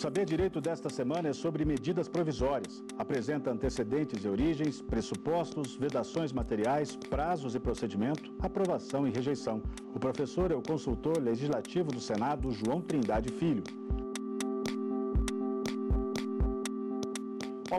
Saber Direito desta semana é sobre medidas provisórias. Apresenta antecedentes e origens, pressupostos, vedações materiais, prazos e procedimento, aprovação e rejeição. O professor é o consultor legislativo do Senado, João Trindade Filho.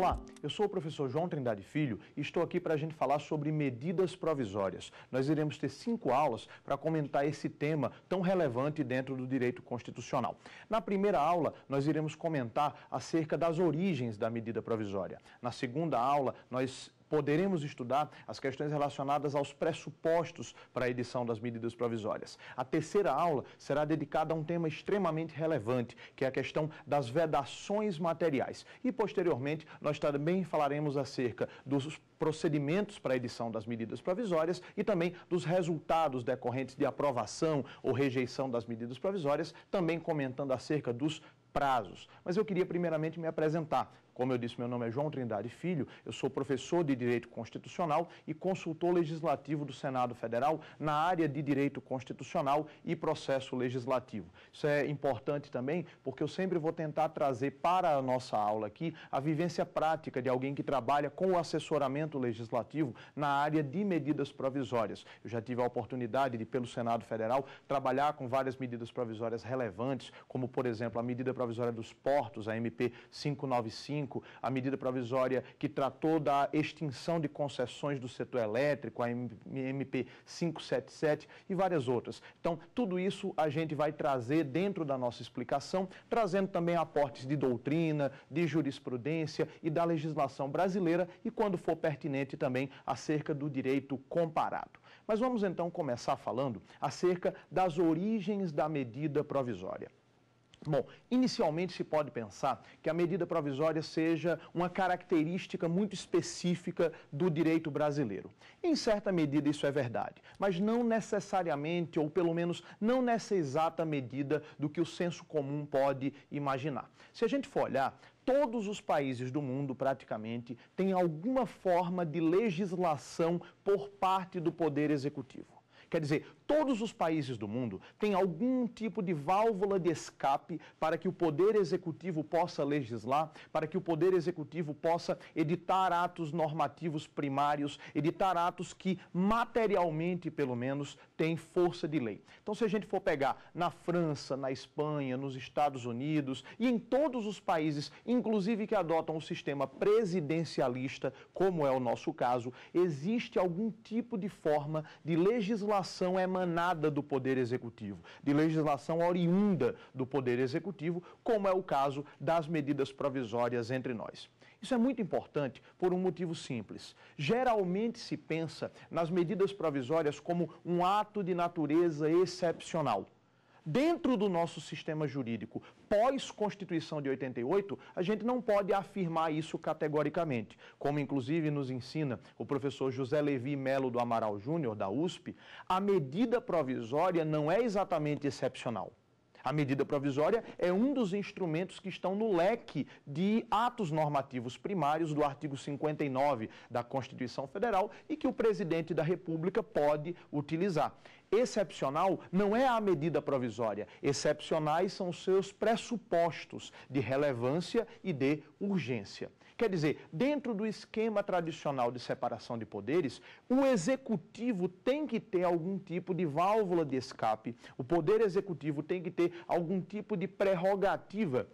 Olá, eu sou o professor João Trindade Filho e estou aqui para a gente falar sobre medidas provisórias. Nós iremos ter cinco aulas para comentar esse tema tão relevante dentro do direito constitucional. Na primeira aula, nós iremos comentar acerca das origens da medida provisória. Na segunda aula, nós poderemos estudar as questões relacionadas aos pressupostos para a edição das medidas provisórias. A terceira aula será dedicada a um tema extremamente relevante, que é a questão das vedações materiais. E, posteriormente, nós também falaremos acerca dos procedimentos para a edição das medidas provisórias e também dos resultados decorrentes de aprovação ou rejeição das medidas provisórias, também comentando acerca dos prazos. Mas eu queria primeiramente me apresentar. Como eu disse, meu nome é João Trindade Filho, eu sou professor de Direito Constitucional e consultor legislativo do Senado Federal na área de Direito Constitucional e Processo Legislativo. Isso é importante também porque eu sempre vou tentar trazer para a nossa aula aqui a vivência prática de alguém que trabalha com o assessoramento legislativo na área de medidas provisórias. Eu já tive a oportunidade de, pelo Senado Federal, trabalhar com várias medidas provisórias relevantes, como, por exemplo, a medida provisória dos portos, a MP 595 a medida provisória que tratou da extinção de concessões do setor elétrico, a MP 577 e várias outras. Então, tudo isso a gente vai trazer dentro da nossa explicação, trazendo também aportes de doutrina, de jurisprudência e da legislação brasileira e, quando for pertinente, também acerca do direito comparado. Mas vamos então começar falando acerca das origens da medida provisória. Bom, inicialmente se pode pensar que a medida provisória seja uma característica muito específica do direito brasileiro. Em certa medida isso é verdade, mas não necessariamente, ou pelo menos não nessa exata medida do que o senso comum pode imaginar. Se a gente for olhar, todos os países do mundo, praticamente, têm alguma forma de legislação por parte do poder executivo. Quer dizer, todos os países do mundo têm algum tipo de válvula de escape para que o poder executivo possa legislar, para que o poder executivo possa editar atos normativos primários, editar atos que materialmente, pelo menos, têm força de lei. Então, se a gente for pegar na França, na Espanha, nos Estados Unidos e em todos os países, inclusive que adotam o sistema presidencialista, como é o nosso caso, existe algum tipo de forma de legislação legislação emanada do Poder Executivo, de legislação oriunda do Poder Executivo, como é o caso das medidas provisórias entre nós. Isso é muito importante por um motivo simples. Geralmente se pensa nas medidas provisórias como um ato de natureza excepcional. Dentro do nosso sistema jurídico pós-Constituição de 88, a gente não pode afirmar isso categoricamente. Como, inclusive, nos ensina o professor José Levi Melo do Amaral Júnior, da USP, a medida provisória não é exatamente excepcional. A medida provisória é um dos instrumentos que estão no leque de atos normativos primários do artigo 59 da Constituição Federal e que o presidente da República pode utilizar. Excepcional não é a medida provisória. Excepcionais são seus pressupostos de relevância e de urgência. Quer dizer, dentro do esquema tradicional de separação de poderes, o executivo tem que ter algum tipo de válvula de escape, o poder executivo tem que ter algum tipo de prerrogativa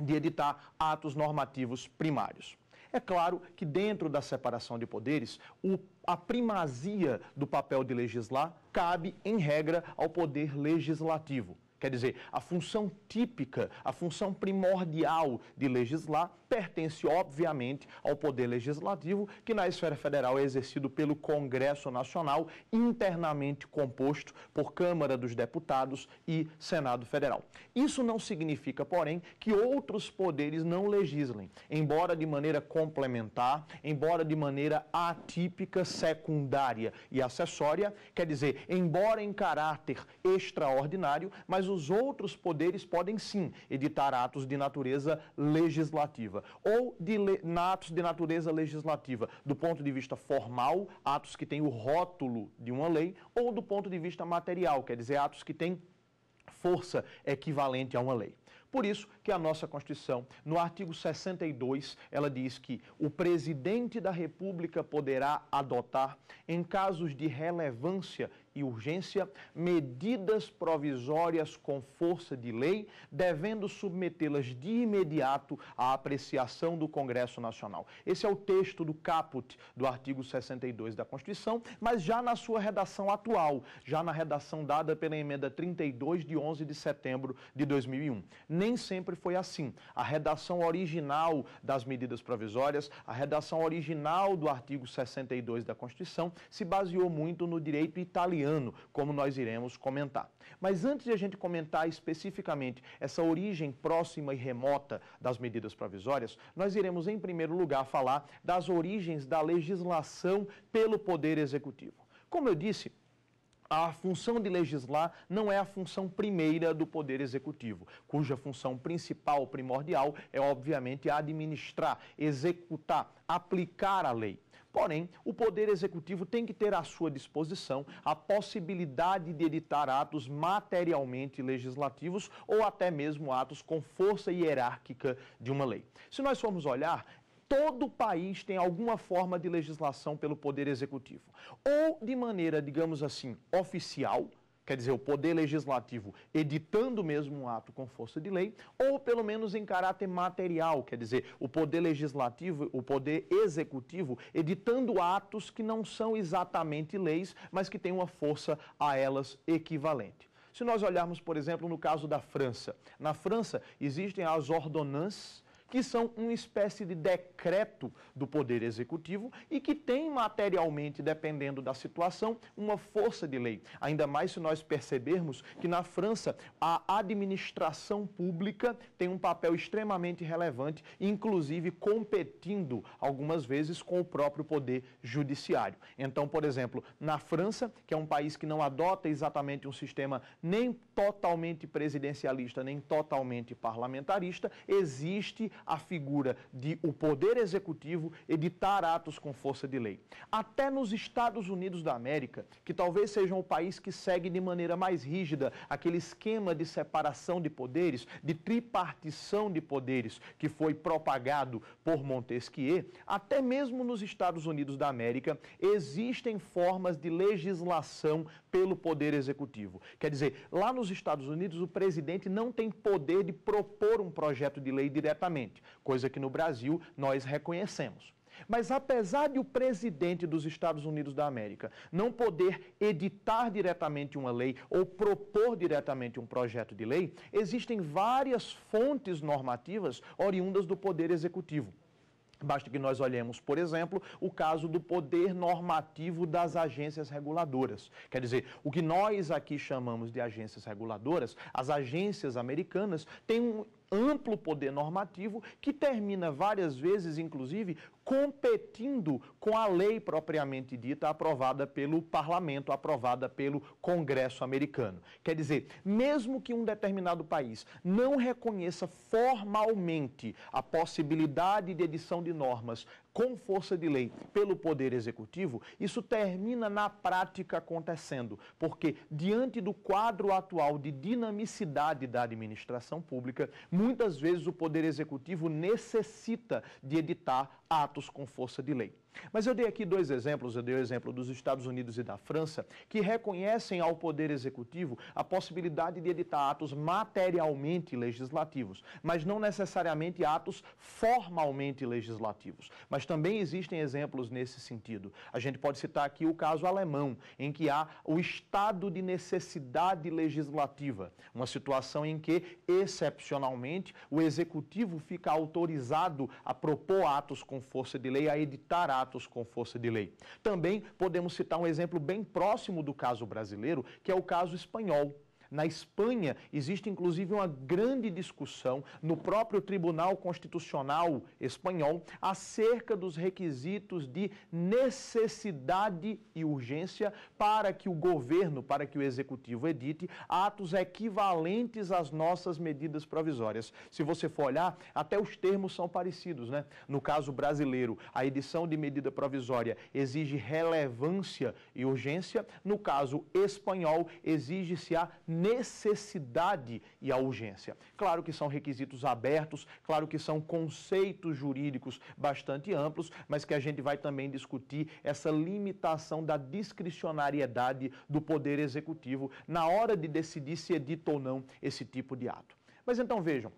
de editar atos normativos primários. É claro que dentro da separação de poderes, o, a primazia do papel de legislar cabe, em regra, ao poder legislativo. Quer dizer, a função típica, a função primordial de legislar pertence, obviamente, ao Poder Legislativo, que na esfera federal é exercido pelo Congresso Nacional, internamente composto por Câmara dos Deputados e Senado Federal. Isso não significa, porém, que outros poderes não legislem, embora de maneira complementar, embora de maneira atípica, secundária e acessória, quer dizer, embora em caráter extraordinário, mas os outros poderes podem sim editar atos de natureza legislativa legislativa ou de le... atos de natureza legislativa, do ponto de vista formal, atos que têm o rótulo de uma lei, ou do ponto de vista material, quer dizer, atos que têm força equivalente a uma lei. Por isso que a nossa Constituição, no artigo 62, ela diz que o presidente da República poderá adotar, em casos de relevância e urgência, medidas provisórias com força de lei, devendo submetê-las de imediato à apreciação do Congresso Nacional. Esse é o texto do caput do artigo 62 da Constituição, mas já na sua redação atual, já na redação dada pela emenda 32 de 11 de setembro de 2001. Nem sempre foi assim. A redação original das medidas provisórias, a redação original do artigo 62 da Constituição, se baseou muito no direito italiano italiano, como nós iremos comentar. Mas antes de a gente comentar especificamente essa origem próxima e remota das medidas provisórias, nós iremos, em primeiro lugar, falar das origens da legislação pelo Poder Executivo. Como eu disse, a função de legislar não é a função primeira do Poder Executivo, cuja função principal, primordial, é obviamente administrar, executar, aplicar a lei. Porém, o Poder Executivo tem que ter à sua disposição a possibilidade de editar atos materialmente legislativos ou até mesmo atos com força hierárquica de uma lei. Se nós formos olhar, todo país tem alguma forma de legislação pelo Poder Executivo, ou de maneira, digamos assim, oficial quer dizer, o Poder Legislativo editando mesmo um ato com força de lei, ou pelo menos em caráter material, quer dizer, o Poder Legislativo, o Poder Executivo editando atos que não são exatamente leis, mas que têm uma força a elas equivalente. Se nós olharmos, por exemplo, no caso da França, na França existem as ordonnances que são uma espécie de decreto do Poder Executivo e que tem materialmente, dependendo da situação, uma força de lei. Ainda mais se nós percebermos que na França a administração pública tem um papel extremamente relevante, inclusive competindo algumas vezes com o próprio Poder Judiciário. Então, por exemplo, na França, que é um país que não adota exatamente um sistema nem totalmente presidencialista, nem totalmente parlamentarista, existe a figura de o poder executivo editar atos com força de lei. Até nos Estados Unidos da América, que talvez sejam o país que segue de maneira mais rígida aquele esquema de separação de poderes, de tripartição de poderes que foi propagado por Montesquieu, até mesmo nos Estados Unidos da América existem formas de legislação pelo poder executivo. Quer dizer, lá nos Estados Unidos o presidente não tem poder de propor um projeto de lei diretamente presidente, coisa que no Brasil nós reconhecemos. Mas apesar de o presidente dos Estados Unidos da América não poder editar diretamente uma lei ou propor diretamente um projeto de lei, existem várias fontes normativas oriundas do poder executivo. Basta que nós olhemos, por exemplo, o caso do poder normativo das agências reguladoras. Quer dizer, o que nós aqui chamamos de agências reguladoras, as agências americanas têm um amplo poder normativo que termina várias vezes, inclusive, competindo com a lei propriamente dita aprovada pelo parlamento, aprovada pelo Congresso americano. Quer dizer, mesmo que um determinado país não reconheça formalmente a possibilidade de edição de normas com força de lei pelo Poder Executivo, isso termina na prática acontecendo, porque diante do quadro atual de dinamicidade da administração pública, muitas vezes o Poder Executivo necessita de editar atos com força de lei. Mas eu dei aqui dois exemplos, eu dei o exemplo dos Estados Unidos e da França, que reconhecem ao Poder Executivo a possibilidade de editar atos materialmente legislativos, mas não necessariamente atos formalmente legislativos. Mas também existem exemplos nesse sentido. A gente pode citar aqui o caso alemão, em que há o estado de necessidade legislativa, uma situação em que, excepcionalmente, o Executivo fica autorizado a propor atos com com força de lei, a editar atos com força de lei. Também podemos citar um exemplo bem próximo do caso brasileiro, que é o caso espanhol. Na Espanha, existe inclusive uma grande discussão no próprio Tribunal Constitucional espanhol acerca dos requisitos de necessidade e urgência para que o governo, para que o executivo edite atos equivalentes às nossas medidas provisórias. Se você for olhar, até os termos são parecidos, né? No caso brasileiro, a edição de medida provisória exige relevância e urgência, no caso espanhol, exige-se a necessidade necessidade e a urgência. Claro que são requisitos abertos, claro que são conceitos jurídicos bastante amplos, mas que a gente vai também discutir essa limitação da discricionariedade do Poder Executivo na hora de decidir se edita é ou não esse tipo de ato. Mas então vejam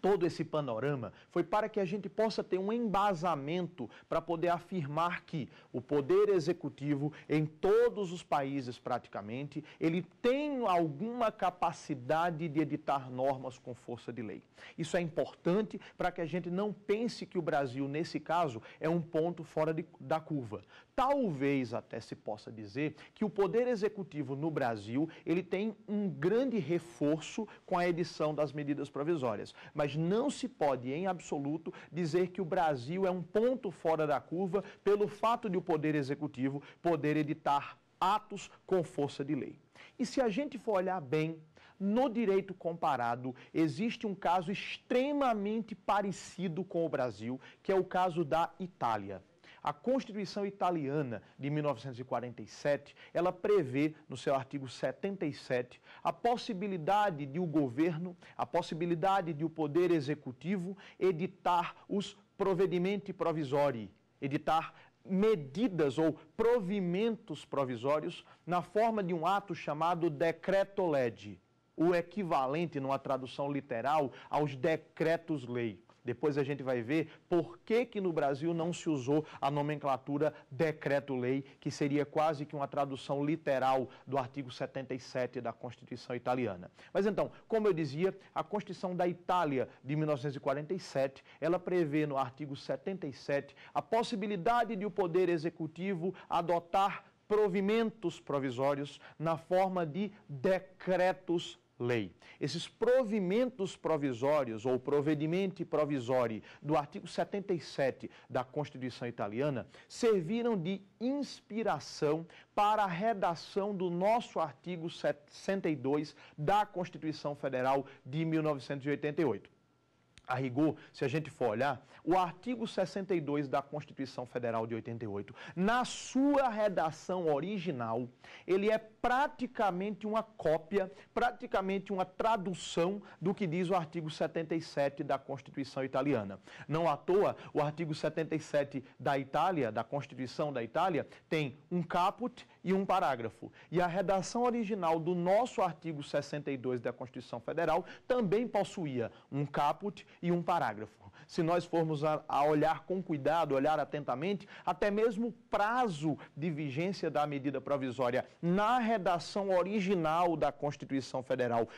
todo esse panorama foi para que a gente possa ter um embasamento para poder afirmar que o poder executivo em todos os países praticamente, ele tem alguma capacidade de editar normas com força de lei. Isso é importante para que a gente não pense que o Brasil nesse caso é um ponto fora de, da curva. Talvez até se possa dizer que o poder executivo no Brasil, ele tem um grande reforço com a edição das medidas provisórias, mas não se pode em absoluto dizer que o Brasil é um ponto fora da curva pelo fato de o poder executivo poder editar atos com força de lei. E se a gente for olhar bem, no direito comparado existe um caso extremamente parecido com o Brasil, que é o caso da Itália. A Constituição italiana de 1947, ela prevê no seu artigo 77 a possibilidade de o governo, a possibilidade de o poder executivo editar os provedimenti provisori, editar medidas ou provimentos provisórios na forma de um ato chamado decreto legge, o equivalente numa tradução literal aos decretos-lei. Depois a gente vai ver por que, que no Brasil não se usou a nomenclatura decreto-lei, que seria quase que uma tradução literal do artigo 77 da Constituição italiana. Mas então, como eu dizia, a Constituição da Itália de 1947, ela prevê no artigo 77 a possibilidade de o poder executivo adotar provimentos provisórios na forma de decretos lei. Esses provimentos provisórios, ou provedimenti provisori, do artigo 77 da Constituição italiana, serviram de inspiração para a redação do nosso artigo 62 da Constituição Federal de 1988. A rigor, se a gente for olhar, o artigo 62 da Constituição Federal de 88, na sua redação original, ele é praticamente uma cópia, praticamente uma tradução do que diz o artigo 77 da Constituição italiana. Não à toa, o artigo 77 da Itália, da Constituição da Itália, tem um caput e um parágrafo. E a redação original do nosso artigo 62 da Constituição Federal também possuía um caput e um parágrafo se nós formos a, a, olhar com cuidado, olhar atentamente, até mesmo o prazo de vigência da medida provisória na redação original da Constituição Federal.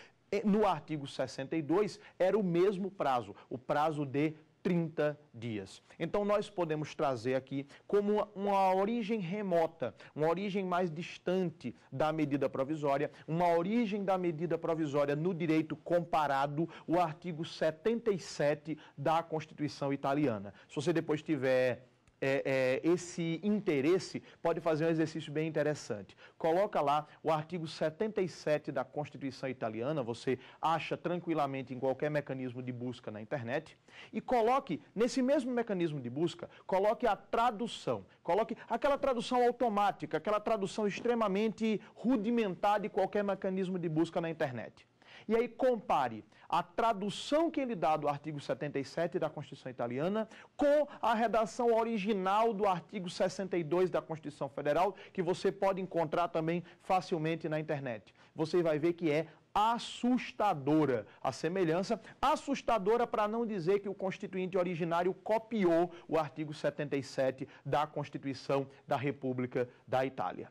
No artigo 62, era o mesmo prazo, o prazo de 30 dias. Então nós podemos trazer aqui como uma, origem remota, uma origem mais distante da medida provisória, uma origem da medida provisória no direito comparado, o artigo 77 da Constituição italiana. Se você depois tiver é, é, esse interesse, pode fazer um exercício bem interessante. Coloca lá o artigo 77 da Constituição Italiana, você acha tranquilamente em qualquer mecanismo de busca na internet, e coloque, nesse mesmo mecanismo de busca, coloque a tradução, coloque aquela tradução automática, aquela tradução extremamente rudimentar de qualquer mecanismo de busca na internet. E aí compare a tradução que ele dá do artigo 77 da Constituição Italiana com a redação original do artigo 62 da Constituição Federal, que você pode encontrar também facilmente na internet. Você vai ver que é assustadora a semelhança, assustadora para não dizer que o constituinte originário copiou o artigo 77 da Constituição da República da Itália.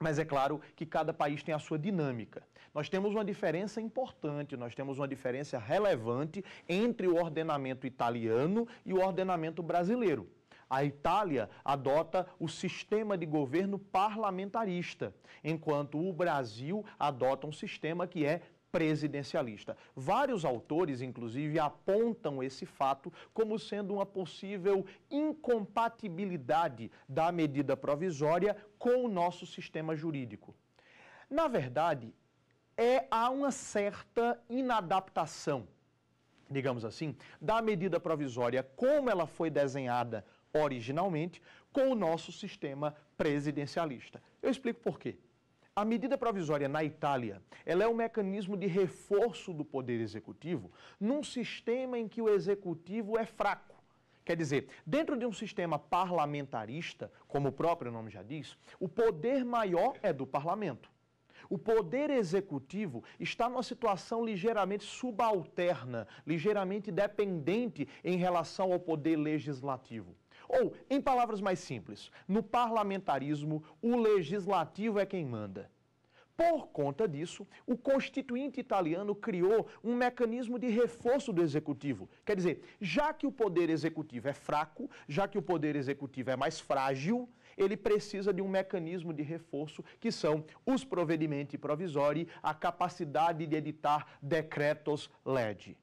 Mas é claro que cada país tem a sua dinâmica. Nós temos uma diferença importante, nós temos uma diferença relevante entre o ordenamento italiano e o ordenamento brasileiro. A Itália adota o sistema de governo parlamentarista, enquanto o Brasil adota um sistema que é presidencialista. Vários autores, inclusive, apontam esse fato como sendo uma possível incompatibilidade da medida provisória com o nosso sistema jurídico. Na verdade, é, há uma certa inadaptação, digamos assim, da medida provisória como ela foi desenhada originalmente com o nosso sistema presidencialista. Eu explico por quê. A medida provisória na Itália, ela é um mecanismo de reforço do poder executivo num sistema em que o executivo é fraco. Quer dizer, dentro de um sistema parlamentarista, como o próprio nome já diz, o poder maior é do parlamento. O poder executivo está numa situação ligeiramente subalterna, ligeiramente dependente em relação ao poder legislativo. Ou, em palavras mais simples, no parlamentarismo, o legislativo é quem manda. Por conta disso, o constituinte italiano criou um mecanismo de reforço do executivo. Quer dizer, já que o poder executivo é fraco, já que o poder executivo é mais frágil, ele precisa de um mecanismo de reforço que são os provvedimenti provisori, a capacidade de editar decretos led.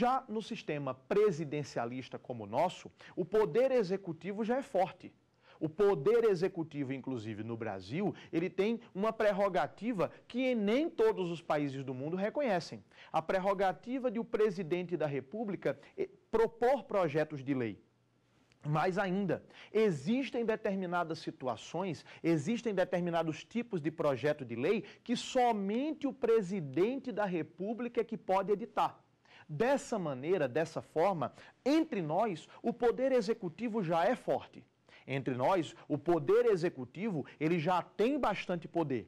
Já no sistema presidencialista como o nosso, o poder executivo já é forte. O poder executivo, inclusive no Brasil, ele tem uma prerrogativa que nem todos os países do mundo reconhecem. A prerrogativa de o presidente da República eh, propor projetos de lei. Mais ainda, existem determinadas situações, existem determinados tipos de projeto de lei que somente o presidente da República é que pode editar. Dessa maneira, dessa forma, entre nós, o poder executivo já é forte. Entre nós, o poder executivo, ele já tem bastante poder.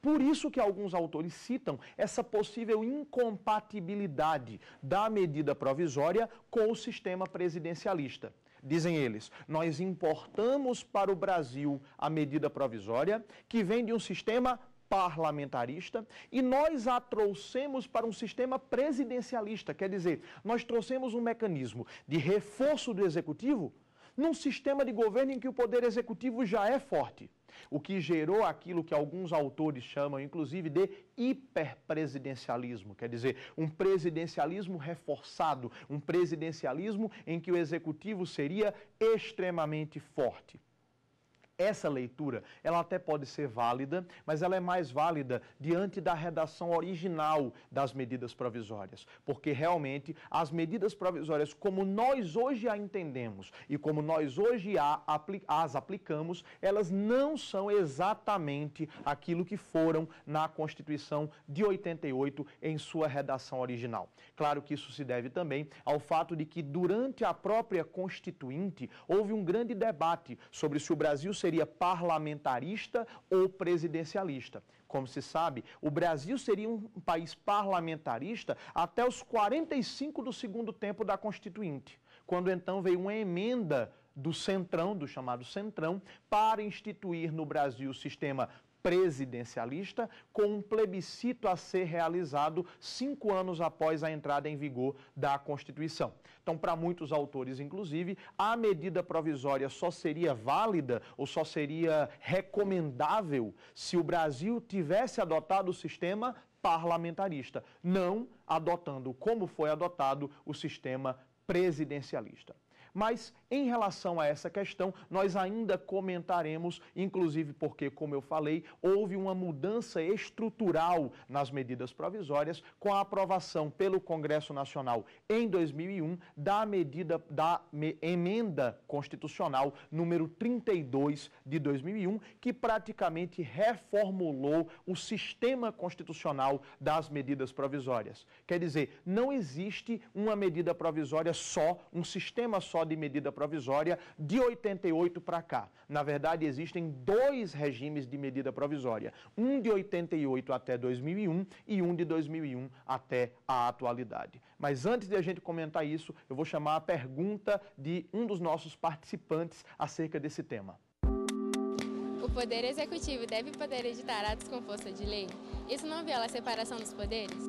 Por isso que alguns autores citam essa possível incompatibilidade da medida provisória com o sistema presidencialista. Dizem eles, nós importamos para o Brasil a medida provisória que vem de um sistema parlamentarista e nós a trouxemos para um sistema presidencialista, quer dizer, nós trouxemos um mecanismo de reforço do executivo num sistema de governo em que o poder executivo já é forte, o que gerou aquilo que alguns autores chamam, inclusive, de hiperpresidencialismo, quer dizer, um presidencialismo reforçado, um presidencialismo em que o executivo seria extremamente forte. Essa leitura, ela até pode ser válida, mas ela é mais válida diante da redação original das medidas provisórias, porque realmente as medidas provisórias, como nós hoje a entendemos e como nós hoje as aplicamos, elas não são exatamente aquilo que foram na Constituição de 88 em sua redação original. Claro que isso se deve também ao fato de que durante a própria Constituinte houve um grande debate sobre se o Brasil seria seria parlamentarista ou presidencialista. Como se sabe, o Brasil seria um país parlamentarista até os 45 do segundo tempo da Constituinte, quando então veio uma emenda do Centrão, do chamado Centrão, para instituir no Brasil o sistema presidencialista, com um plebiscito a ser realizado cinco anos após a entrada em vigor da Constituição. Então, para muitos autores, inclusive, a medida provisória só seria válida ou só seria recomendável se o Brasil tivesse adotado o sistema parlamentarista, não adotando, como foi adotado, o sistema presidencialista. Mas em relação a essa questão, nós ainda comentaremos, inclusive porque, como eu falei, houve uma mudança estrutural nas medidas provisórias com a aprovação pelo Congresso Nacional em 2001 da medida da emenda constitucional número 32 de 2001, que praticamente reformulou o sistema constitucional das medidas provisórias. Quer dizer, não existe uma medida provisória só, um sistema só só de medida provisória de 88 para cá. Na verdade, existem dois regimes de medida provisória: um de 88 até 2001 e um de 2001 até a atualidade. Mas antes de a gente comentar isso, eu vou chamar a pergunta de um dos nossos participantes acerca desse tema. O Poder Executivo deve poder editar atos com força de lei? Isso não viola a separação dos poderes?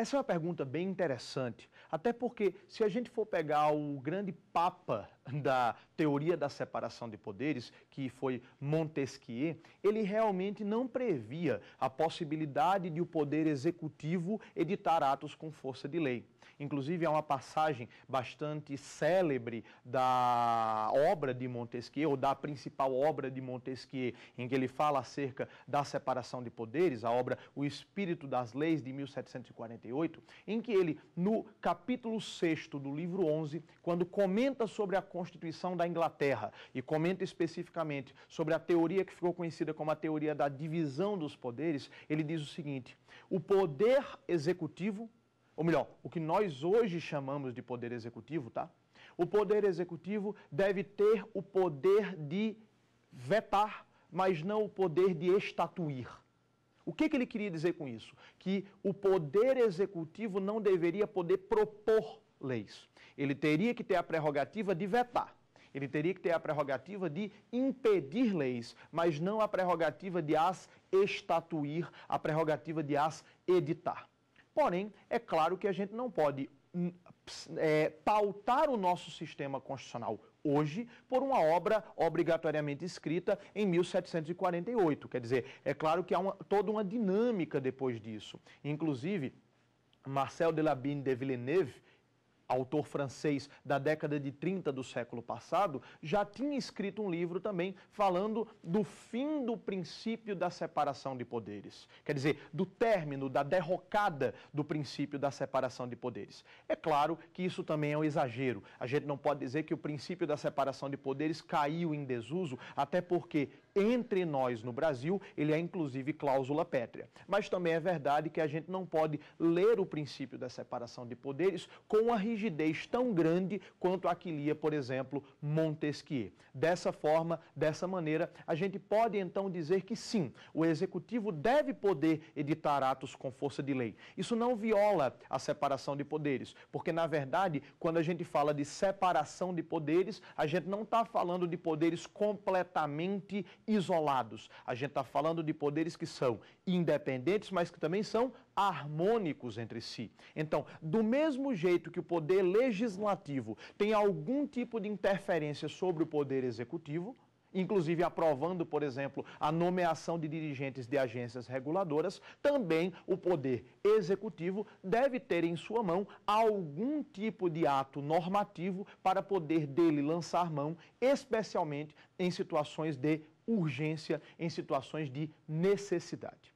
Essa é uma pergunta bem interessante, até porque se a gente for pegar o grande papa da teoria da separação de poderes, que foi Montesquieu, ele realmente não previa a possibilidade de o poder executivo editar atos com força de lei. Inclusive, há uma passagem bastante célebre da obra de Montesquieu, ou da principal obra de Montesquieu, em que ele fala acerca da separação de poderes, a obra O Espírito das Leis, de 1748, em que ele, no capítulo 6 do livro 11, quando comenta sobre a Constituição da Inglaterra e comenta especificamente sobre a teoria que ficou conhecida como a teoria da divisão dos poderes, ele diz o seguinte: o poder executivo, ou melhor, o que nós hoje chamamos de poder executivo, tá? O poder executivo deve ter o poder de vetar, mas não o poder de estatuir. O que, que, ele queria dizer com isso? Que o poder executivo não deveria poder propor leis. Ele teria que ter a prerrogativa de vetar. Ele teria que ter a prerrogativa de impedir leis, mas não a prerrogativa de as estatuir, a prerrogativa de as editar. Porém, é claro que a gente não pode hum, é, pautar o nosso sistema constitucional hoje por uma obra obrigatoriamente escrita em 1748. Quer dizer, é claro que há uma, toda uma dinâmica depois disso. Inclusive, Marcel de Labine de Villeneuve, autor francês da década de 30 do século passado, já tinha escrito um livro também falando do fim do princípio da separação de poderes. Quer dizer, do término, da derrocada do princípio da separação de poderes. É claro que isso também é um exagero. A gente não pode dizer que o princípio da separação de poderes caiu em desuso, até porque entre nós no Brasil, ele é inclusive cláusula pétrea. Mas também é verdade que a gente não pode ler o princípio da separação de poderes com uma rigidez tão grande quanto a que lia, por exemplo, Montesquieu. Dessa forma, dessa maneira, a gente pode então dizer que sim, o executivo deve poder editar atos com força de lei. Isso não viola a separação de poderes, porque na verdade, quando a gente fala de separação de poderes, a gente não está falando de poderes completamente isolados. A gente está falando de poderes que são independentes, mas que também são harmônicos entre si. Então, do mesmo jeito que o poder legislativo tem algum tipo de interferência sobre o poder executivo, inclusive aprovando, por exemplo, a nomeação de dirigentes de agências reguladoras, também o poder executivo deve ter em sua mão algum tipo de ato normativo para poder dele lançar mão, especialmente em situações de urgência, em situações de necessidade.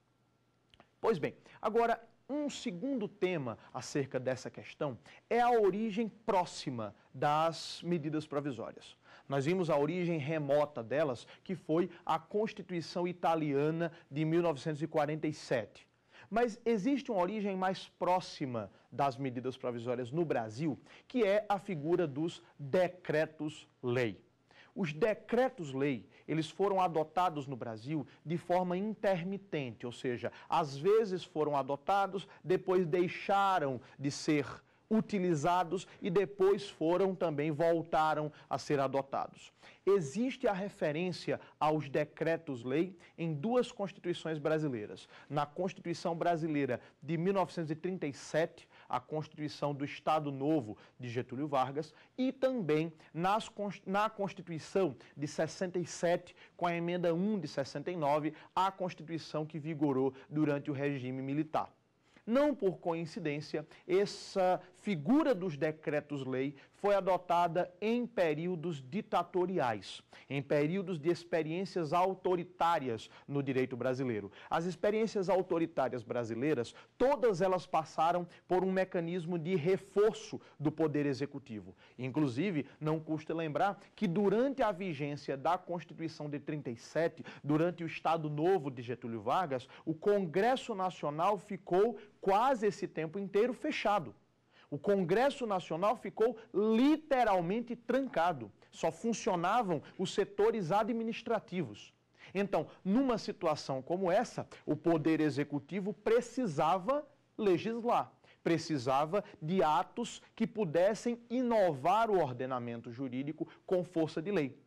Pois bem, agora um segundo tema acerca dessa questão é a origem próxima das medidas provisórias. Nós vimos a origem remota delas, que foi a Constituição Italiana de 1947. Mas existe uma origem mais próxima das medidas provisórias no Brasil, que é a figura dos decretos-lei. Os decretos-lei eles foram adotados no Brasil de forma intermitente, ou seja, às vezes foram adotados, depois deixaram de ser utilizados e depois foram também, voltaram a ser adotados. Existe a referência aos decretos-lei em duas constituições brasileiras. Na Constituição Brasileira de 1937, a Constituição do Estado Novo de Getúlio Vargas e também nas, na Constituição de 67, com a emenda 1 de 69, a Constituição que vigorou durante o regime militar. Não por coincidência, essa figura dos decretos-lei foi adotada em períodos ditatoriais, em períodos de experiências autoritárias no direito brasileiro. As experiências autoritárias brasileiras, todas elas passaram por um mecanismo de reforço do poder executivo. Inclusive, não custa lembrar que durante a vigência da Constituição de 37, durante o Estado Novo de Getúlio Vargas, o Congresso Nacional ficou quase esse tempo inteiro fechado. O Congresso Nacional ficou literalmente trancado. Só funcionavam os setores administrativos. Então, numa situação como essa, o Poder Executivo precisava legislar, precisava de atos que pudessem inovar o ordenamento jurídico com força de lei.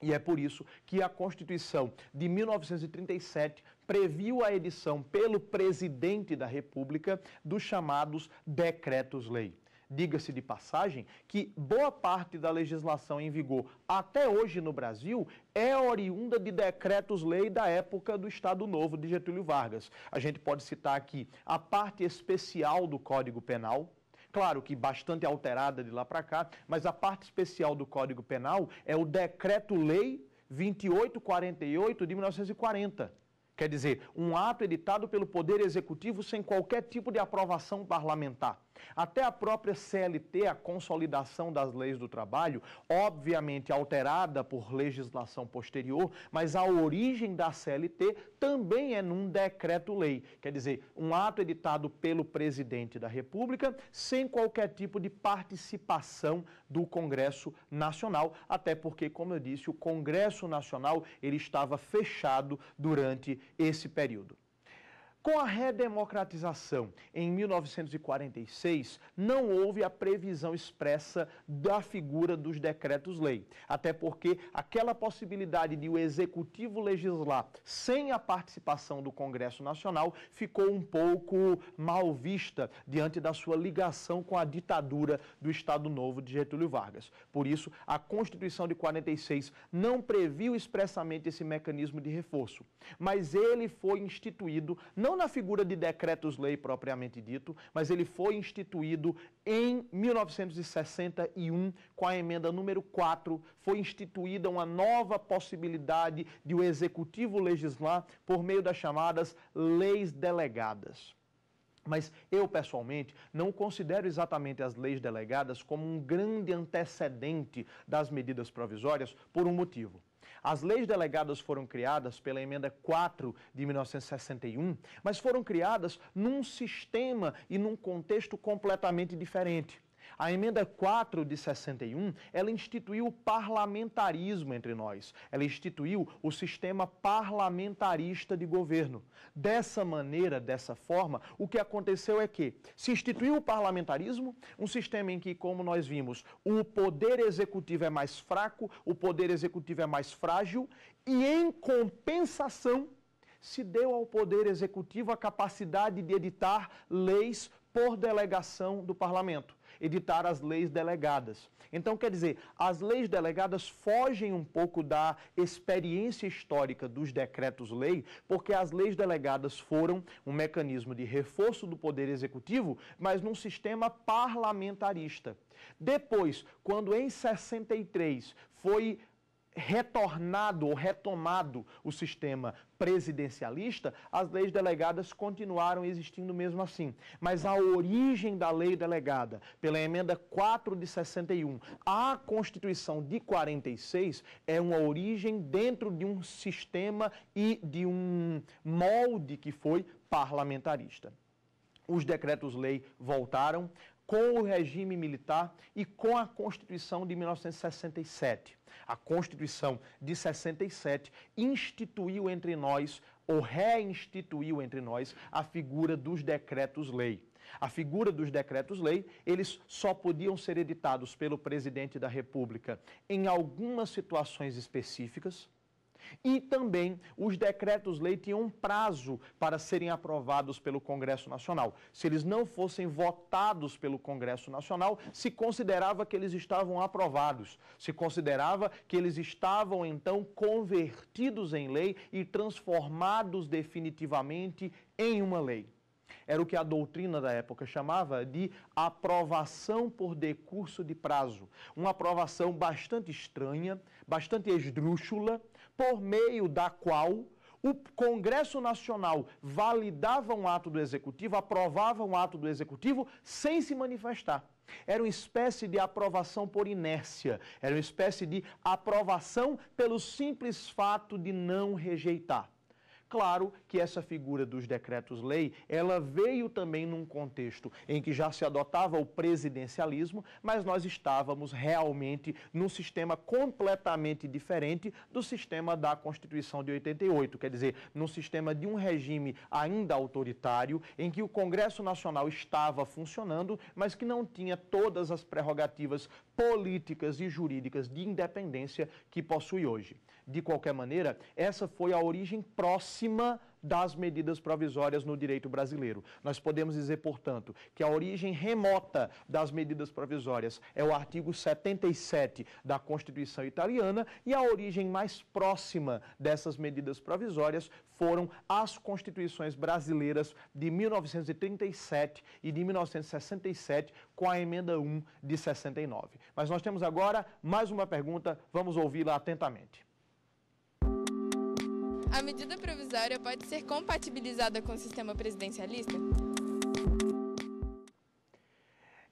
E é por isso que a Constituição de 1937 previu a edição pelo presidente da República dos chamados decretos-lei. Diga-se de passagem que boa parte da legislação em vigor até hoje no Brasil é oriunda de decretos-lei da época do Estado Novo de Getúlio Vargas. A gente pode citar aqui a parte especial do Código Penal, claro que bastante alterada de lá para cá, mas a parte especial do Código Penal é o Decreto-Lei 2848 de 1940 Quer dizer, um ato editado pelo Poder Executivo sem qualquer tipo de aprovação parlamentar. Até a própria CLT, a consolidação das leis do trabalho, obviamente alterada por legislação posterior, mas a origem da CLT também é num decreto-lei, quer dizer, um ato editado pelo presidente da República, sem qualquer tipo de participação do Congresso Nacional, até porque, como eu disse, o Congresso Nacional ele estava fechado durante esse período. Com a redemocratização em 1946, não houve a previsão expressa da figura dos decretos-lei, até porque aquela possibilidade de o executivo legislar sem a participação do Congresso Nacional ficou um pouco mal vista diante da sua ligação com a ditadura do Estado Novo de Getúlio Vargas. Por isso, a Constituição de 46 não previu expressamente esse mecanismo de reforço, mas ele foi instituído não não na figura de decretos-lei propriamente dito, mas ele foi instituído em 1961 com a emenda número 4, foi instituída uma nova possibilidade de o executivo legislar por meio das chamadas leis delegadas. Mas eu, pessoalmente, não considero exatamente as leis delegadas como um grande antecedente das medidas provisórias por um motivo. As leis delegadas foram criadas pela emenda 4 de 1961, mas foram criadas num sistema e num contexto completamente diferente. A emenda 4 de 61, ela instituiu o parlamentarismo entre nós. Ela instituiu o sistema parlamentarista de governo. Dessa maneira, dessa forma, o que aconteceu é que se instituiu o parlamentarismo, um sistema em que, como nós vimos, o poder executivo é mais fraco, o poder executivo é mais frágil e em compensação se deu ao poder executivo a capacidade de editar leis por delegação do parlamento editar as leis delegadas. Então, quer dizer, as leis delegadas fogem um pouco da experiência histórica dos decretos-lei, porque as leis delegadas foram um mecanismo de reforço do poder executivo, mas num sistema parlamentarista. Depois, quando em 63 foi retornado ou retomado o sistema presidencialista, as leis delegadas continuaram existindo mesmo assim. Mas a origem da lei delegada, pela emenda 4 de 61 à Constituição de 46, é uma origem dentro de um sistema e de um molde que foi parlamentarista. Os decretos-lei voltaram, com o regime militar e com a Constituição de 1967. A Constituição de 67 instituiu entre nós, ou reinstituiu entre nós, a figura dos decretos-lei. A figura dos decretos-lei, eles só podiam ser editados pelo presidente da República em algumas situações específicas, e também os decretos-lei tinham um prazo para serem aprovados pelo Congresso Nacional. Se eles não fossem votados pelo Congresso Nacional, se considerava que eles estavam aprovados, se considerava que eles estavam então convertidos em lei e transformados definitivamente em uma lei. Era o que a doutrina da época chamava de aprovação por decurso de prazo. Uma aprovação bastante estranha, bastante esdrúxula, por meio da qual o Congresso Nacional validava um ato do Executivo, aprovava um ato do Executivo sem se manifestar. Era uma espécie de aprovação por inércia, era uma espécie de aprovação pelo simples fato de não rejeitar. Claro que essa figura dos decretos-lei, ela veio também num contexto em que já se adotava o presidencialismo, mas nós estávamos realmente num sistema completamente diferente do sistema da Constituição de 88, quer dizer, num sistema de um regime ainda autoritário, em que o Congresso Nacional estava funcionando, mas que não tinha todas as prerrogativas políticas e jurídicas de independência que possui hoje. De qualquer maneira, essa foi a origem próxima das medidas provisórias no direito brasileiro. Nós podemos dizer, portanto, que a origem remota das medidas provisórias é o artigo 77 da Constituição italiana e a origem mais próxima dessas medidas provisórias foram as constituições brasileiras de 1937 e de 1967 com a emenda 1 de 69. Mas nós temos agora mais uma pergunta, vamos ouvi-la atentamente. A medida provisória pode ser compatibilizada com o sistema presidencialista?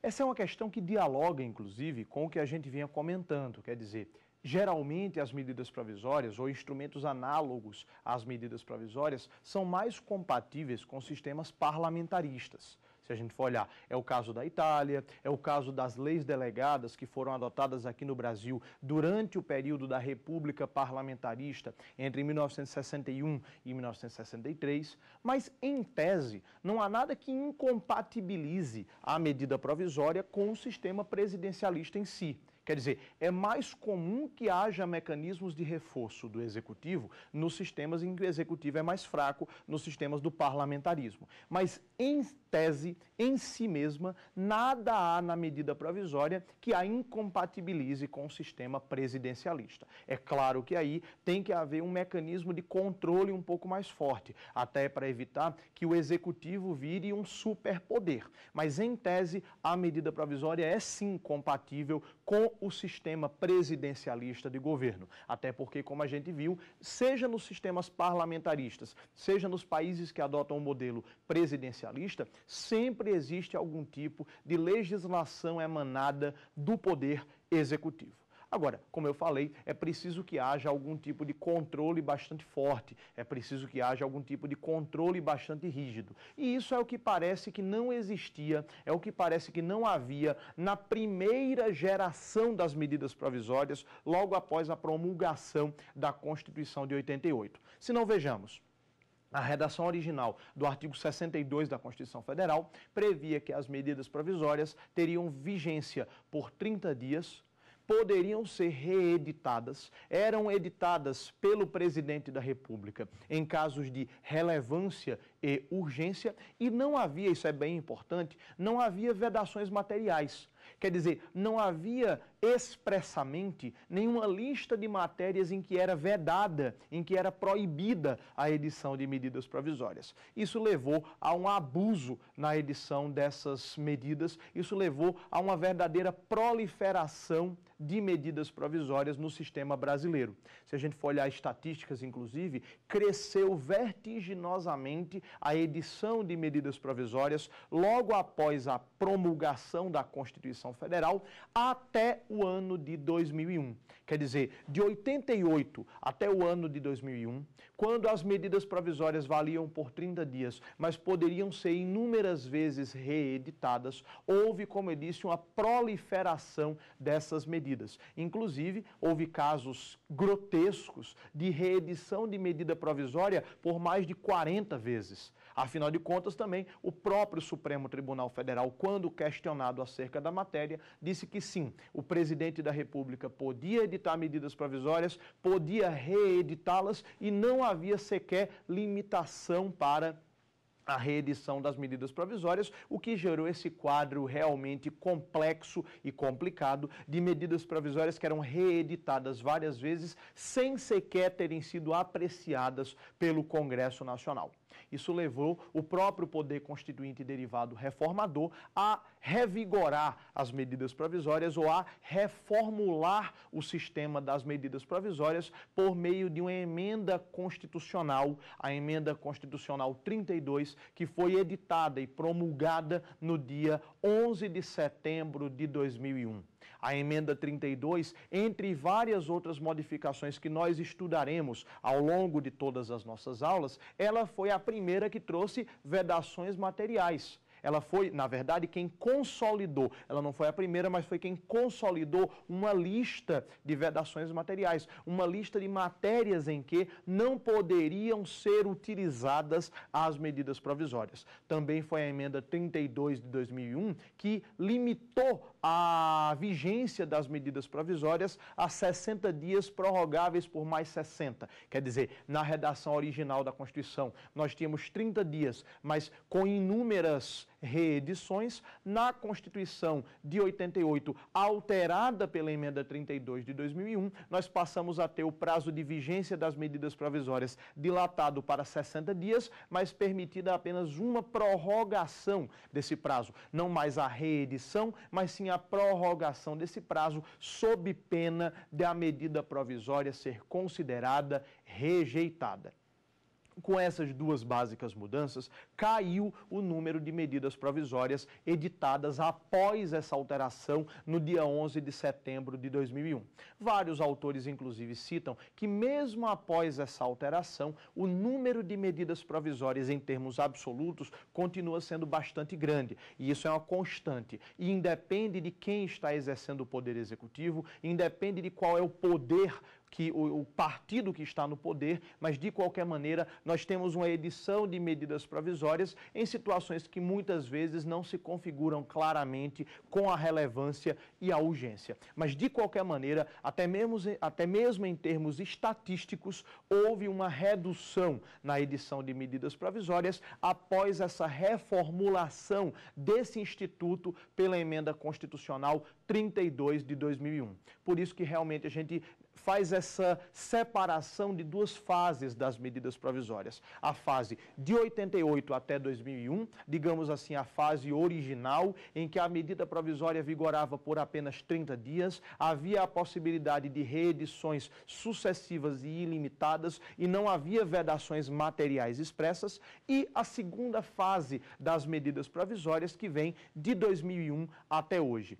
Essa é uma questão que dialoga, inclusive, com o que a gente vinha comentando, quer dizer, Geralmente, as medidas provisórias ou instrumentos análogos às medidas provisórias são mais compatíveis com sistemas parlamentaristas a gente for olhar. É o caso da Itália, é o caso das leis delegadas que foram adotadas aqui no Brasil durante o período da República Parlamentarista entre 1961 e 1963, mas em tese não há nada que incompatibilize a medida provisória com o sistema presidencialista em si. Quer dizer, é mais comum que haja mecanismos de reforço do executivo nos sistemas em que o executivo é mais fraco, nos sistemas do parlamentarismo. Mas, em tese em si mesma, nada há na medida provisória que a incompatibilize com o sistema presidencialista. É claro que aí tem que haver um mecanismo de controle um pouco mais forte, até para evitar que o executivo vire um superpoder. Mas, em tese, a medida provisória é sim compatível com o sistema presidencialista de governo. Até porque, como a gente viu, seja nos sistemas parlamentaristas, seja nos países que adotam o modelo presidencialista, sempre existe algum tipo de legislação emanada do poder executivo. Agora, como eu falei, é preciso que haja algum tipo de controle bastante forte, é preciso que haja algum tipo de controle bastante rígido. E isso é o que parece que não existia, é o que parece que não havia na primeira geração das medidas provisórias, logo após a promulgação da Constituição de 88. Se não, vejamos. A redação original do artigo 62 da Constituição Federal previa que as medidas provisórias teriam vigência por 30 dias, poderiam ser reeditadas, eram editadas pelo presidente da República em casos de relevância e urgência, e não havia, isso é bem importante, não havia vedações materiais. Quer dizer, não havia expressamente nenhuma lista de matérias em que era vedada, em que era proibida a edição de medidas provisórias. Isso levou a um abuso na edição dessas medidas, isso levou a uma verdadeira proliferação de medidas provisórias no sistema brasileiro. Se a gente for olhar estatísticas, inclusive, cresceu vertiginosamente a edição de medidas provisórias logo após a promulgação da Constituição Federal até o ano de 2001. Quer dizer, de 88 até o ano de 2001, quando as medidas provisórias valiam por 30 dias, mas poderiam ser inúmeras vezes reeditadas, houve, como eu disse, uma proliferação dessas medidas. Inclusive, houve casos grotescos de reedição de medida provisória por mais de 40 vezes. Afinal de contas, também o próprio Supremo Tribunal Federal, quando questionado acerca da matéria, disse que sim, o presidente da República podia editar medidas provisórias, podia reeditá-las e não havia sequer limitação para a reedição das medidas provisórias, o que gerou esse quadro realmente complexo e complicado de medidas provisórias que eram reeditadas várias vezes sem sequer terem sido apreciadas pelo Congresso Nacional. Isso levou o próprio poder constituinte derivado reformador a revigorar as medidas provisórias ou a reformular o sistema das medidas provisórias por meio de uma emenda constitucional, a emenda constitucional 32, que foi editada e promulgada no dia 11 de setembro de 2001 a emenda 32, entre várias outras modificações que nós estudaremos ao longo de todas as nossas aulas, ela foi a primeira que trouxe vedações materiais. Ela foi, na verdade, quem consolidou. Ela não foi a primeira, mas foi quem consolidou uma lista de vedações materiais, uma lista de matérias em que não poderiam ser utilizadas as medidas provisórias. Também foi a emenda 32 de 2001 que limitou a vigência das medidas provisórias a 60 dias prorrogáveis por mais 60. Quer dizer, na redação original da Constituição, nós tínhamos 30 dias, mas com inúmeras reedições. Na Constituição de 88, alterada pela emenda 32 de 2001, nós passamos a ter o prazo de vigência das medidas provisórias dilatado para 60 dias, mas permitida apenas uma prorrogação desse prazo. Não mais a reedição, mas sim a prorrogação desse prazo, sob pena de a medida provisória ser considerada rejeitada com essas duas básicas mudanças, caiu o número de medidas provisórias editadas após essa alteração no dia 11 de setembro de 2001. Vários autores, inclusive, citam que, mesmo após essa alteração, o número de medidas provisórias em termos absolutos continua sendo bastante grande. E isso é uma constante. E independe de quem está exercendo o poder executivo, independe de qual é o poder que o, o, partido que está no poder, mas de qualquer maneira nós temos uma edição de medidas provisórias em situações que muitas vezes não se configuram claramente com a relevância e a urgência. Mas de qualquer maneira, até mesmo, até mesmo em termos estatísticos, houve uma redução na edição de medidas provisórias após essa reformulação desse instituto pela emenda constitucional 32 de 2001. Por isso que realmente a gente faz essa separação de duas fases das medidas provisórias. A fase de 88 até 2001, digamos assim, a fase original, em que a medida provisória vigorava por apenas 30 dias, havia a possibilidade de reedições sucessivas e ilimitadas e não havia vedações materiais expressas. E a segunda fase das medidas provisórias, que vem de 2001 até hoje.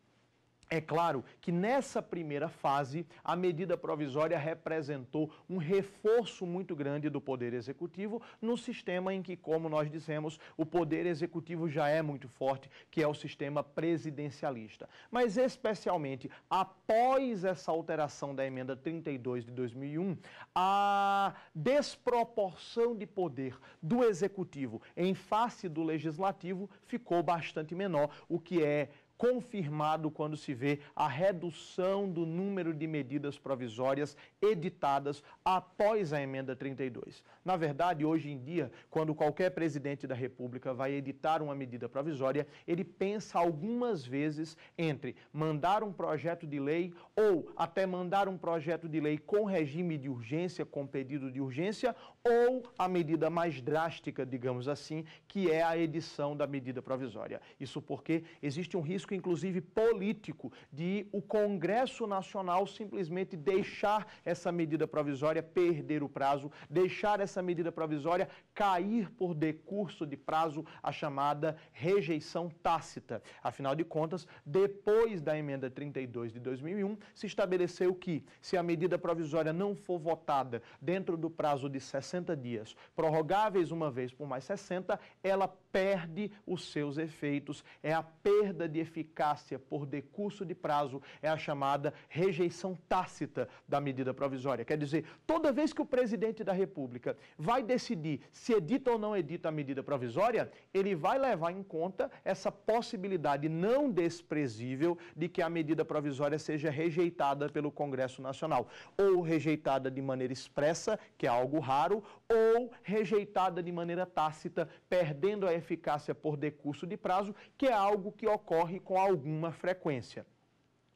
É claro que nessa primeira fase, a medida provisória representou um reforço muito grande do Poder Executivo no sistema em que, como nós dissemos, o Poder Executivo já é muito forte, que é o sistema presidencialista. Mas, especialmente após essa alteração da emenda 32 de 2001, a desproporção de poder do Executivo em face do Legislativo ficou bastante menor, o que é confirmado quando se vê a redução do número de medidas provisórias editadas após a emenda 32. Na verdade, hoje em dia, quando qualquer presidente da República vai editar uma medida provisória, ele pensa algumas vezes entre mandar um projeto de lei ou até mandar um projeto de lei com regime de urgência, com pedido de urgência, ou a medida mais drástica, digamos assim, que é a edição da medida provisória. Isso porque existe um risco, inclusive político, de o Congresso Nacional simplesmente deixar essa medida provisória perder o prazo, deixar essa essa medida provisória cair por decurso de prazo a chamada rejeição tácita. Afinal de contas, depois da emenda 32 de 2001, se estabeleceu que, se a medida provisória não for votada dentro do prazo de 60 dias, prorrogáveis uma vez por mais 60, ela perde os seus efeitos. É a perda de eficácia por decurso de prazo, é a chamada rejeição tácita da medida provisória. Quer dizer, toda vez que o presidente da República vai decidir se edita ou não edita a medida provisória, ele vai levar em conta essa possibilidade não desprezível de que a medida provisória seja rejeitada pelo Congresso Nacional, ou rejeitada de maneira expressa, que é algo raro, ou rejeitada de maneira tácita, perdendo a eficácia por decurso de prazo, que é algo que ocorre com alguma frequência.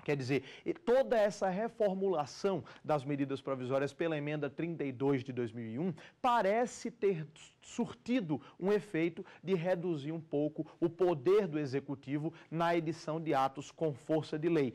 Quer dizer, toda essa reformulação das medidas provisórias pela emenda 32 de 2001 parece ter surtido um efeito de reduzir um pouco o poder do executivo na edição de atos com força de lei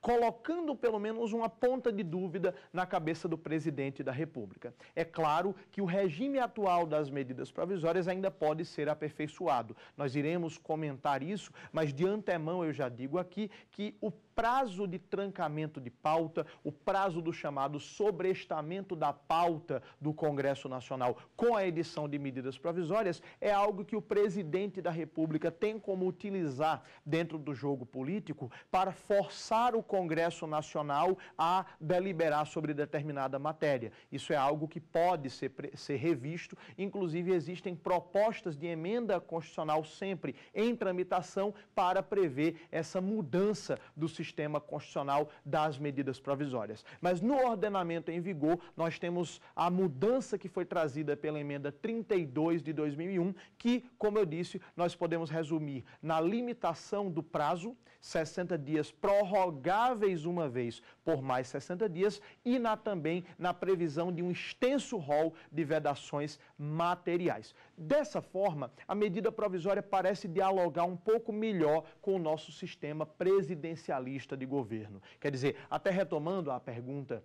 colocando pelo menos uma ponta de dúvida na cabeça do presidente da República. É claro que o regime atual das medidas provisórias ainda pode ser aperfeiçoado. Nós iremos comentar isso, mas de antemão eu já digo aqui que o prazo de trancamento de pauta, o prazo do chamado sobrestamento da pauta do Congresso Nacional com a edição de medidas provisórias, é algo que o presidente da República tem como utilizar dentro do jogo político para forçar o Congresso Nacional a deliberar sobre determinada matéria. Isso é algo que pode ser, ser revisto, inclusive existem propostas de emenda constitucional sempre em tramitação para prever essa mudança do sistema sistema constitucional das medidas provisórias. Mas no ordenamento em vigor, nós temos a mudança que foi trazida pela emenda 32 de 2001, que, como eu disse, nós podemos resumir na limitação do prazo, 60 dias prorrogáveis uma vez por mais 60 dias, e na, também na previsão de um extenso rol de vedações materiais. Dessa forma, a medida provisória parece dialogar um pouco melhor com o nosso sistema presidencialista de governo. Quer dizer, até retomando a pergunta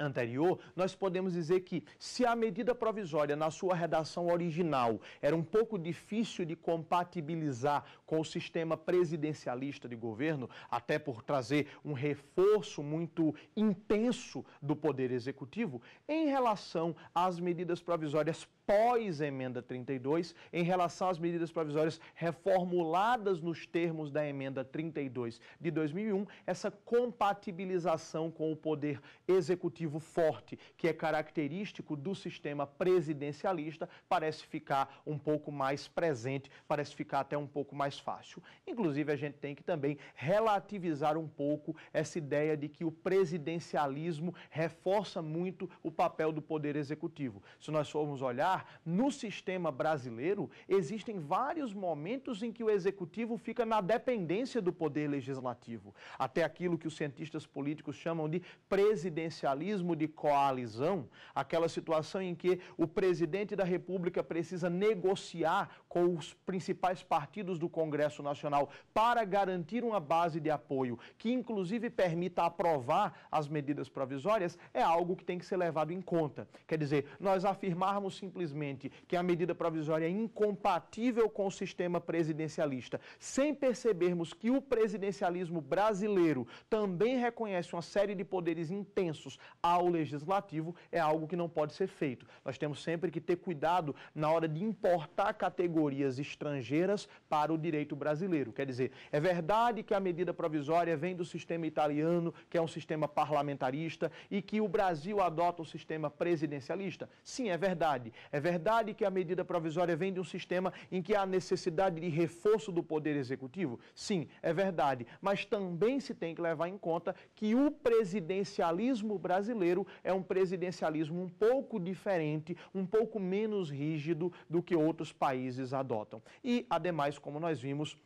anterior, nós podemos dizer que se a medida provisória na sua redação original era um pouco difícil de compatibilizar com o sistema presidencialista de governo, até por trazer um reforço muito intenso do poder executivo, em relação às medidas provisórias pós-emenda 32 em relação às medidas provisórias reformuladas nos termos da emenda 32 de 2001, essa compatibilização com o poder executivo forte, que é característico do sistema presidencialista, parece ficar um pouco mais presente, parece ficar até um pouco mais fácil. Inclusive, a gente tem que também relativizar um pouco essa ideia de que o presidencialismo reforça muito o papel do poder executivo. Se nós formos olhar, no sistema brasileiro, existem vários momentos em que o executivo fica na dependência do poder legislativo. Até aquilo que os cientistas políticos chamam de presidencialismo de coalizão, aquela situação em que o presidente da República precisa negociar com os principais partidos do Congresso Nacional para garantir uma base de apoio que, inclusive, permita aprovar as medidas provisórias, é algo que tem que ser levado em conta. Quer dizer, nós afirmarmos simplesmente simplesmente que a medida provisória é incompatível com o sistema presidencialista, sem percebermos que o presidencialismo brasileiro também reconhece uma série de poderes intensos ao legislativo, é algo que não pode ser feito. Nós temos sempre que ter cuidado na hora de importar categorias estrangeiras para o direito brasileiro. Quer dizer, é verdade que a medida provisória vem do sistema italiano, que é um sistema parlamentarista, e que o Brasil adota o um sistema presidencialista? Sim, é verdade. É é verdade que a medida provisória vem de um sistema em que há necessidade de reforço do poder executivo? Sim, é verdade. Mas também se tem que levar em conta que o presidencialismo brasileiro é um presidencialismo um pouco diferente, um pouco menos rígido do que outros países adotam. E, ademais, como nós vimos,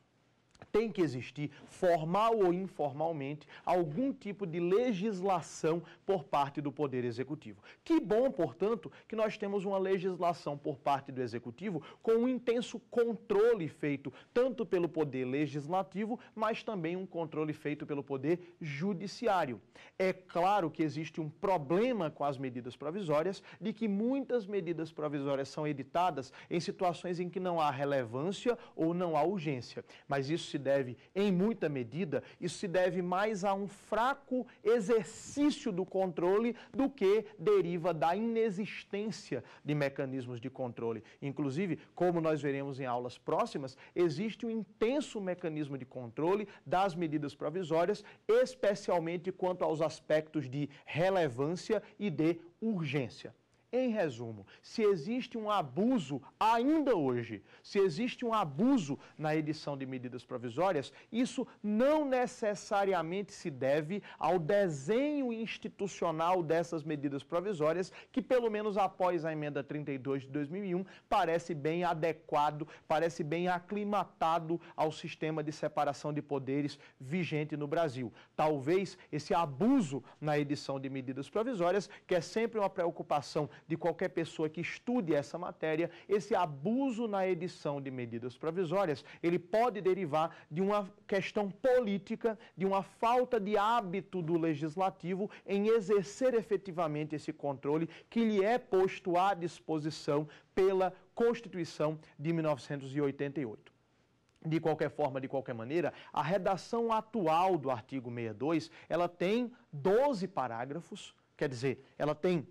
tem que existir, formal ou informalmente, algum tipo de legislação por parte do Poder Executivo. Que bom, portanto, que nós temos uma legislação por parte do Executivo com um intenso controle feito tanto pelo Poder Legislativo, mas também um controle feito pelo Poder Judiciário. É claro que existe um problema com as medidas provisórias de que muitas medidas provisórias são editadas em situações em que não há relevância ou não há urgência, mas isso se deve, em muita medida, isso se deve mais a um fraco exercício do controle do que deriva da inexistência de mecanismos de controle. Inclusive, como nós veremos em aulas próximas, existe um intenso mecanismo de controle das medidas provisórias, especialmente quanto aos aspectos de relevância e de urgência. Em resumo, se existe um abuso ainda hoje, se existe um abuso na edição de medidas provisórias, isso não necessariamente se deve ao desenho institucional dessas medidas provisórias, que pelo menos após a emenda 32 de 2001 parece bem adequado, parece bem aclimatado ao sistema de separação de poderes vigente no Brasil. Talvez esse abuso na edição de medidas provisórias, que é sempre uma preocupação de qualquer pessoa que estude essa matéria, esse abuso na edição de medidas provisórias, ele pode derivar de uma questão política, de uma falta de hábito do legislativo em exercer efetivamente esse controle que lhe é posto à disposição pela Constituição de 1988. De qualquer forma, de qualquer maneira, a redação atual do artigo 62, ela tem 12 parágrafos, quer dizer, ela tem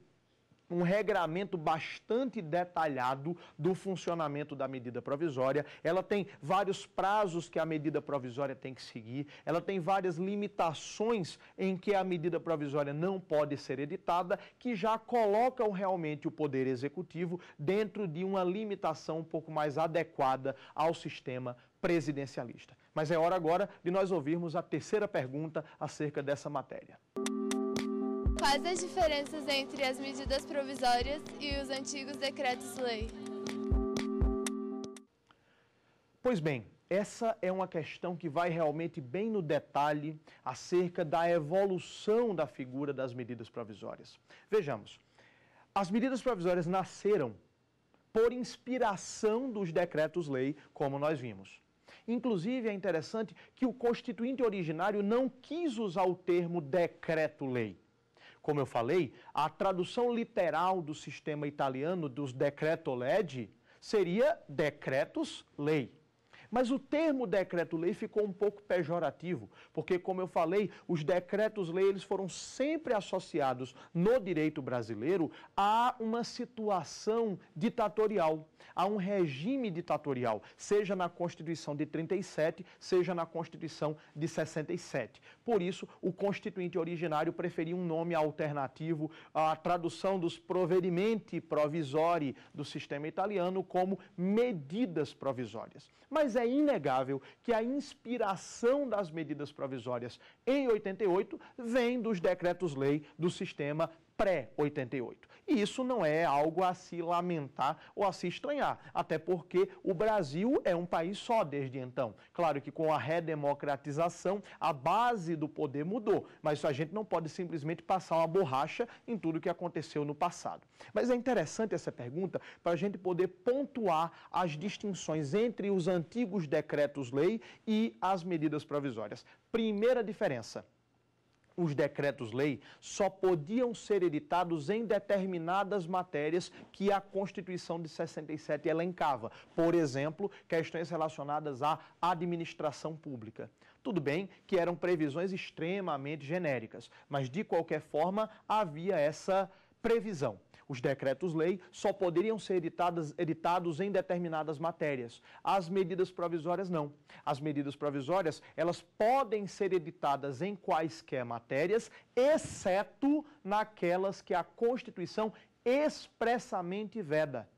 um regramento bastante detalhado do funcionamento da medida provisória. Ela tem vários prazos que a medida provisória tem que seguir, ela tem várias limitações em que a medida provisória não pode ser editada, que já colocam realmente o poder executivo dentro de uma limitação um pouco mais adequada ao sistema presidencialista. Mas é hora agora de nós ouvirmos a terceira pergunta acerca dessa matéria. Quais as diferenças entre as medidas provisórias e os antigos decretos-lei? Pois bem, essa é uma questão que vai realmente bem no detalhe acerca da evolução da figura das medidas provisórias. Vejamos, as medidas provisórias nasceram por inspiração dos decretos-lei, como nós vimos. Inclusive, é interessante que o constituinte originário não quis usar o termo decreto-lei. Como eu falei, a tradução literal do sistema italiano dos decreto led seria decretos-lei. Mas o termo decreto-lei ficou um pouco pejorativo, porque, como eu falei, os decretos-lei foram sempre associados no direito brasileiro a uma situação ditatorial, a um regime ditatorial, seja na Constituição de 37, seja na Constituição de 67. Por isso, o constituinte originário preferiu um nome alternativo à tradução dos provvedimenti provisori do sistema italiano como medidas provisórias. Mas é inegável que a inspiração das medidas provisórias em 88 vem dos decretos-lei do sistema pré-88. E isso não é algo a se lamentar ou a se estranhar, até porque o Brasil é um país só desde então. Claro que com a redemocratização, a base do poder mudou, mas a gente não pode simplesmente passar uma borracha em tudo o que aconteceu no passado. Mas é interessante essa pergunta para a gente poder pontuar as distinções entre os antigos decretos-lei e as medidas provisórias. Primeira diferença: os decretos-lei só podiam ser editados em determinadas matérias que a Constituição de 67 elencava. Por exemplo, questões relacionadas à administração pública. Tudo bem que eram previsões extremamente genéricas, mas de qualquer forma havia essa previsão. Os decretos-lei só poderiam ser editadas, editados em determinadas matérias. As medidas provisórias não. As medidas provisórias, elas podem ser editadas em quaisquer matérias, exceto naquelas que a Constituição expressamente veda.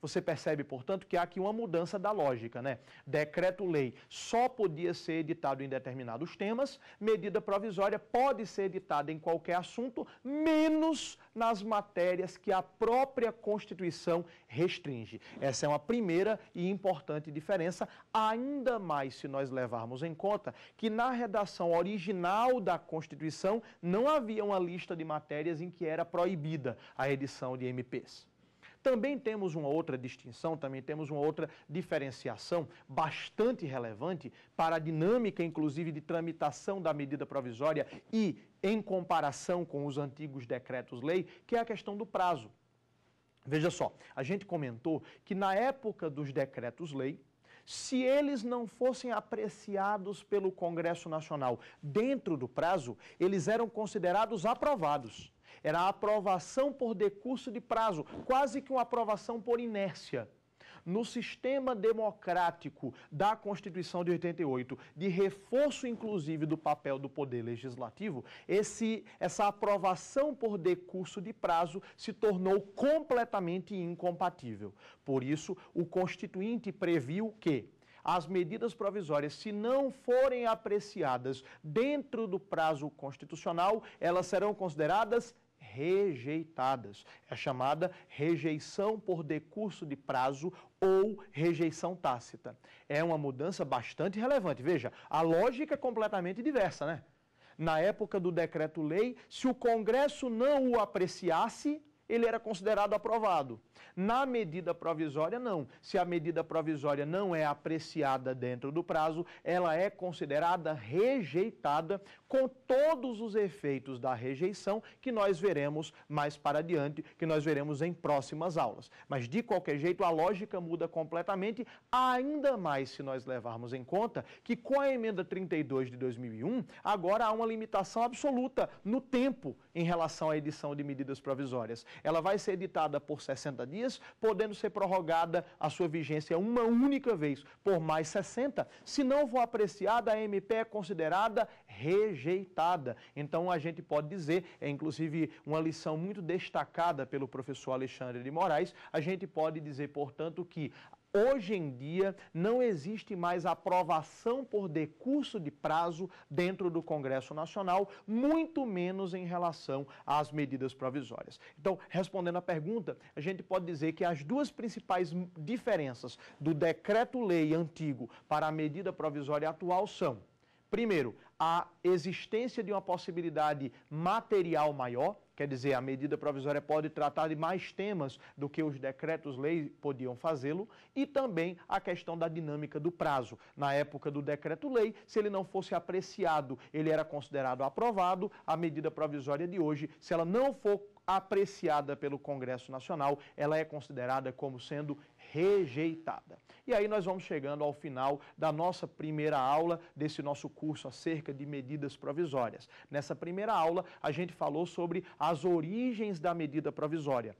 Você percebe, portanto, que há aqui uma mudança da lógica, né? Decreto-lei só podia ser editado em determinados temas, medida provisória pode ser editada em qualquer assunto, menos nas matérias que a própria Constituição restringe. Essa é uma primeira e importante diferença, ainda mais se nós levarmos em conta que na redação original da Constituição não havia uma lista de matérias em que era proibida a edição de MPs. Também temos uma outra distinção, também temos uma outra diferenciação bastante relevante para a dinâmica, inclusive, de tramitação da medida provisória e em comparação com os antigos decretos-lei, que é a questão do prazo. Veja só, a gente comentou que na época dos decretos-lei, se eles não fossem apreciados pelo Congresso Nacional dentro do prazo, eles eram considerados aprovados. Era a aprovação por decurso de prazo, quase que uma aprovação por inércia. No sistema democrático da Constituição de 88, de reforço inclusive do papel do poder legislativo, esse, essa aprovação por decurso de prazo se tornou completamente incompatível. Por isso, o Constituinte previu que as medidas provisórias, se não forem apreciadas dentro do prazo constitucional, elas serão consideradas rejeitadas. É chamada rejeição por decurso de prazo ou rejeição tácita. É uma mudança bastante relevante. Veja, a lógica é completamente diversa, né? Na época do decreto-lei, se o Congresso não o apreciasse, ele era considerado aprovado. Na medida provisória, não. Se a medida provisória não é apreciada dentro do prazo, ela é considerada rejeitada, com todos os efeitos da rejeição que nós veremos mais para adiante, que nós veremos em próximas aulas. Mas, de qualquer jeito, a lógica muda completamente, ainda mais se nós levarmos em conta que, com a emenda 32 de 2001, agora há uma limitação absoluta no tempo em relação à edição de medidas provisórias ela vai ser editada por 60 dias, podendo ser prorrogada a sua vigência uma única vez por mais 60. Se não for apreciada, a MP é considerada rejeitada. Então a gente pode dizer, é inclusive uma lição muito destacada pelo professor Alexandre de Moraes, a gente pode dizer, portanto, que Hoje em dia, não existe mais aprovação por decurso de prazo dentro do Congresso Nacional, muito menos em relação às medidas provisórias. Então, respondendo à pergunta, a gente pode dizer que as duas principais diferenças do decreto-lei antigo para a medida provisória atual são: primeiro, a existência de uma possibilidade material maior, quer dizer, a medida provisória pode tratar de mais temas do que os decretos-lei podiam fazê-lo, e também a questão da dinâmica do prazo. Na época do decreto-lei, se ele não fosse apreciado, ele era considerado aprovado, a medida provisória de hoje, se ela não for apreciada pelo Congresso Nacional, ela é considerada como sendo rejeitada. E aí nós vamos chegando ao final da nossa primeira aula desse nosso curso acerca de medidas provisórias. Nessa primeira aula, a gente falou sobre as origens da medida provisória.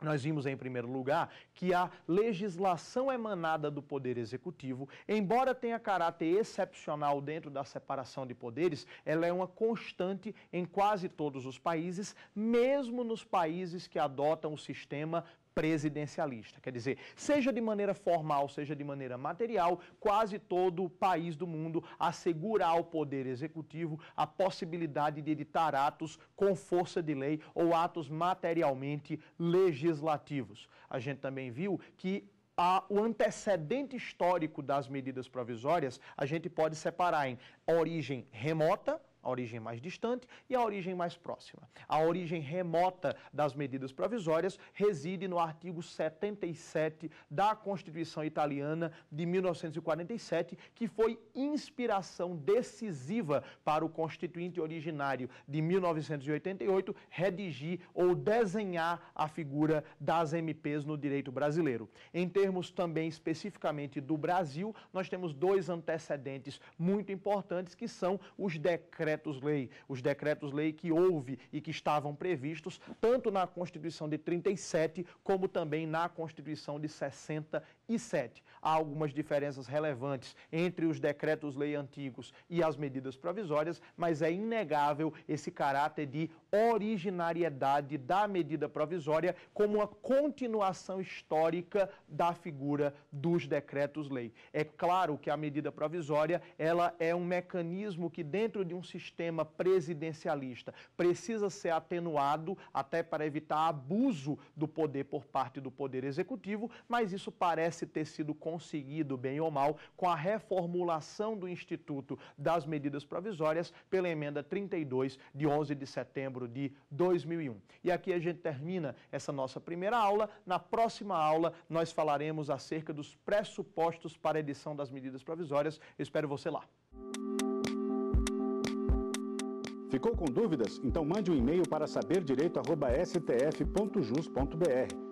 Nós vimos, em primeiro lugar, que a legislação emanada do Poder Executivo, embora tenha caráter excepcional dentro da separação de poderes, ela é uma constante em quase todos os países, mesmo nos países que adotam o sistema presidencialista. Quer dizer, seja de maneira formal, seja de maneira material, quase todo o país do mundo assegura ao poder executivo a possibilidade de editar atos com força de lei ou atos materialmente legislativos. A gente também viu que a, o antecedente histórico das medidas provisórias a gente pode separar em origem remota, a origem mais distante e a origem mais próxima. A origem remota das medidas provisórias reside no artigo 77 da Constituição Italiana de 1947, que foi inspiração decisiva para o constituinte originário de 1988 redigir ou desenhar a figura das MPs no direito brasileiro. Em termos também especificamente do Brasil, nós temos dois antecedentes muito importantes que são os decretos decretos-lei, os decretos-lei que houve e que estavam previstos tanto na Constituição de 37 como também na Constituição de 60 e 7. Há algumas diferenças relevantes entre os decretos-lei antigos e as medidas provisórias, mas é inegável esse caráter de originariedade da medida provisória como uma continuação histórica da figura dos decretos-lei. É claro que a medida provisória, ela é um mecanismo que dentro de um sistema presidencialista precisa ser atenuado até para evitar abuso do poder por parte do poder executivo, mas isso parece parece ter sido conseguido, bem ou mal, com a reformulação do Instituto das Medidas Provisórias pela emenda 32 de 11 de setembro de 2001. E aqui a gente termina essa nossa primeira aula. Na próxima aula, nós falaremos acerca dos pressupostos para a edição das medidas provisórias. Eu espero você lá. Ficou com dúvidas? Então mande um e-mail para saberdireito.stf.jus.br